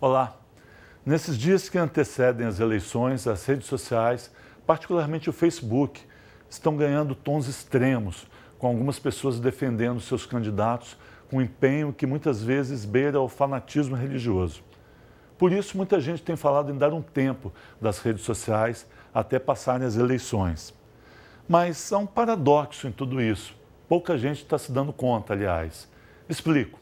Olá! Nesses dias que antecedem as eleições, as redes sociais, particularmente o Facebook, estão ganhando tons extremos, com algumas pessoas defendendo seus candidatos com empenho que muitas vezes beira ao fanatismo religioso. Por isso, muita gente tem falado em dar um tempo das redes sociais até passarem as eleições. Mas há um paradoxo em tudo isso. Pouca gente está se dando conta, aliás. Explico.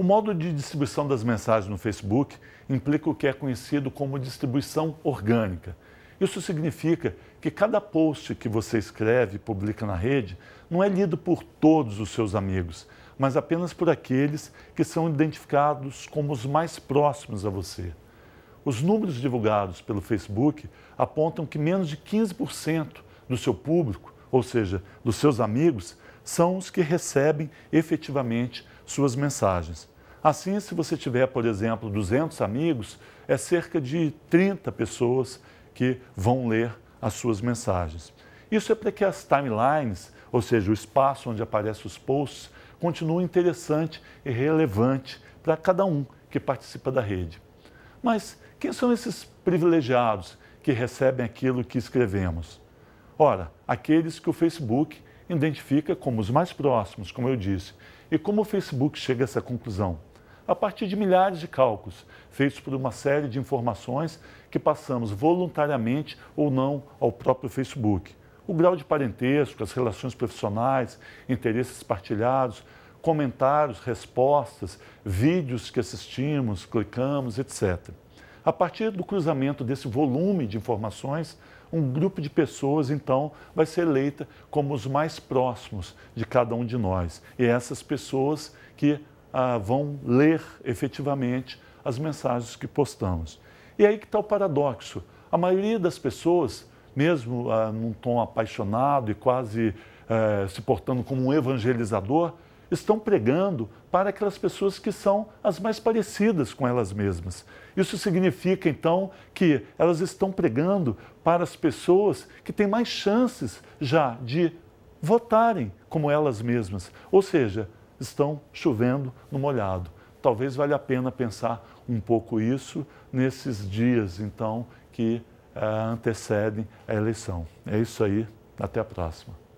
O modo de distribuição das mensagens no Facebook implica o que é conhecido como distribuição orgânica. Isso significa que cada post que você escreve e publica na rede não é lido por todos os seus amigos, mas apenas por aqueles que são identificados como os mais próximos a você. Os números divulgados pelo Facebook apontam que menos de 15% do seu público, ou seja, dos seus amigos, são os que recebem efetivamente suas mensagens. Assim, se você tiver, por exemplo, 200 amigos, é cerca de 30 pessoas que vão ler as suas mensagens. Isso é para que as timelines, ou seja, o espaço onde aparecem os posts, continue interessante e relevante para cada um que participa da rede. Mas quem são esses privilegiados que recebem aquilo que escrevemos? Ora, aqueles que o Facebook identifica como os mais próximos, como eu disse. E como o Facebook chega a essa conclusão? a partir de milhares de cálculos, feitos por uma série de informações que passamos voluntariamente ou não ao próprio Facebook. O grau de parentesco, as relações profissionais, interesses partilhados, comentários, respostas, vídeos que assistimos, clicamos, etc. A partir do cruzamento desse volume de informações, um grupo de pessoas, então, vai ser eleita como os mais próximos de cada um de nós. E é essas pessoas que ah, vão ler efetivamente as mensagens que postamos. E aí que está o paradoxo. A maioria das pessoas, mesmo ah, num tom apaixonado e quase eh, se portando como um evangelizador, estão pregando para aquelas pessoas que são as mais parecidas com elas mesmas. Isso significa, então, que elas estão pregando para as pessoas que têm mais chances já de votarem como elas mesmas. Ou seja, estão chovendo no molhado. Talvez valha a pena pensar um pouco isso nesses dias, então, que eh, antecedem a eleição. É isso aí, até a próxima.